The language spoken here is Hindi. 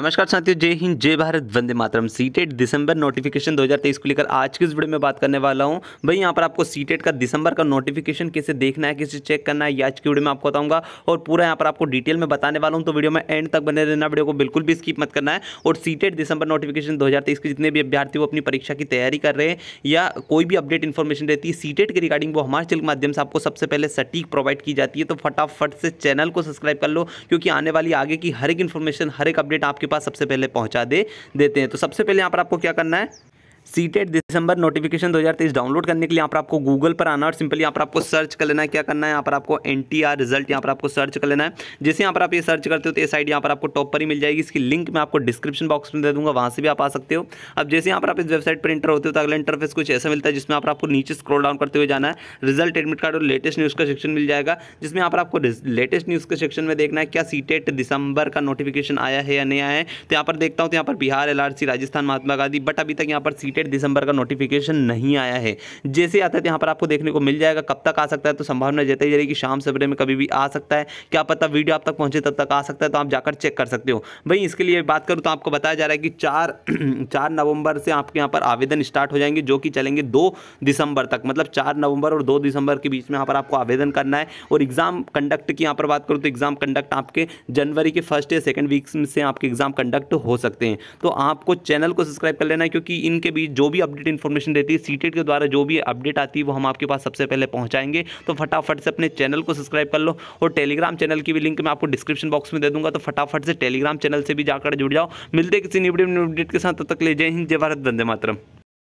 नमस्कार साथियों जय हिंद जय भारत वंदे मातरम सीटेट e दिसंबर नोटिफिकेशन 2023 को लेकर आज की इस वीडियो में बात करने वाला हूं भाई यहां पर आपको सीटेट e का दिसंबर का नोटिफिकेशन कैसे देखना है कैसे चेक करना है आज की वीडियो में आपको बताऊंगा और पूरा यहां पर आपको डिटेल में बताने वाला हूं तो वीडियो में एंड तक बने रहना वीडियो को बिल्कुल भी स्कीप मत करना है और सीटेट e दिसंबर नोटिफिकेशन दो के जितने भी अभ्यर्थी वो अपनी परीक्षा की तैयारी कर रहे हैं या कोई भी अपडेट इन्फॉर्मेशन रहती है सीटेट के रिगार्डिंग वो हमारे चैनल के माध्यम से आपको सबसे पहले सटीक प्रोवाइड की जाती है तो फटाफट से चैनल को सब्सक्राइब कर लो क्योंकि आने वाली आगे की हर एक इन्फॉर्मेशन हर एक अपडेट आपके पास सबसे पहले पहुंचा दे देते हैं तो सबसे पहले यहाँ पर आपको क्या करना है सीटेड दिसंबर नोटिफिकेशन 2023 डाउनलोड करने के लिए यहाँ पर आपको गूगल पर आना और सिंपली यहाँ पर आपको सर्च कर लेना है क्या करना है यहाँ पर आपको एन रिजल्ट यहाँ पर आपको सर्च कर लेना है जैसे यहाँ पर आप ये सर्च करते हो तो ये साइड यहाँ पर आपको टॉप पर ही मिल जाएगी इसकी लिंक मैं आपको डिस्क्रिप्शन बॉक्स में दे दूंगा वहाँ से भी आप आ सकते हो अब जैसे यहाँ पर आप इस वेबसाइट पर इंटर होते हो तो अगला इंटरफेस कुछ ऐसा मिलता है जिसमें आप आपको नीचे स्क्रोल डाउन करते हुए जाना है रिजल्ट एडमिट कार्ड और लेटेस्ट न्यूज़ का सेक्शन मिल जाएगा जिसमें यहाँ पर आपको लेटेस्ट न्यूज़ के सेक्शन में देखना है क्या सीटेट दिसंबर का नोटिफिकेशन आया है या नहीं आया है तो यहाँ पर देखता हूँ तो यहाँ पर बिहार एल राजस्थान महात्मा गांधी बट अभी तक यहाँ पर सीटेट डेटेड दिसंबर का नोटिफिकेशन नहीं आया है जैसे आता है तो यहाँ पर आपको देखने को मिल जाएगा कब तक आ सकता है तो संभावना जताई जा रही कि शाम सवेरे में कभी भी आ सकता है क्या पता वीडियो आप तक पहुँचे तब तक आ सकता है तो आप जाकर चेक कर सकते हो भाई इसके लिए बात करूँ तो आपको बताया जा रहा है कि चार चार नवंबर से आपके यहाँ पर आवेदन स्टार्ट हो जाएंगे जो कि चलेंगे दो दिसंबर तक मतलब चार नवंबर और दो दिसंबर के बीच में यहाँ पर आपको आवेदन करना है और एग्ज़ाम कंडक्ट की यहाँ पर बात करूँ तो एग्ज़ाम कंडक्ट आपके जनवरी के फर्स्ट या सेकेंड वीक से आपके एग्ज़ाम कंडक्ट हो सकते हैं तो आपको चैनल को सब्सक्राइब कर लेना है क्योंकि इनके बीच जो भी अपडेट इन्फॉर्मेशन देती है सीटेट के द्वारा जो भी अपडेट आती है वो हम आपके पास सबसे पहले पहुँचाएंगे तो फटाफट से अपने चैनल को सब्सक्राइब कर लो और टेलीग्राम चैनल की भी लिंक मैं आपको डिस्क्रिप्शन बॉक्स में दे दूंगा तो फटाफट से टेलीग्राम चैनल से भी जाकर जुड़ जाओ मिलते किसी अपडेट के साथ तब तक ले जय हिंद जय भारत धंधे मातरम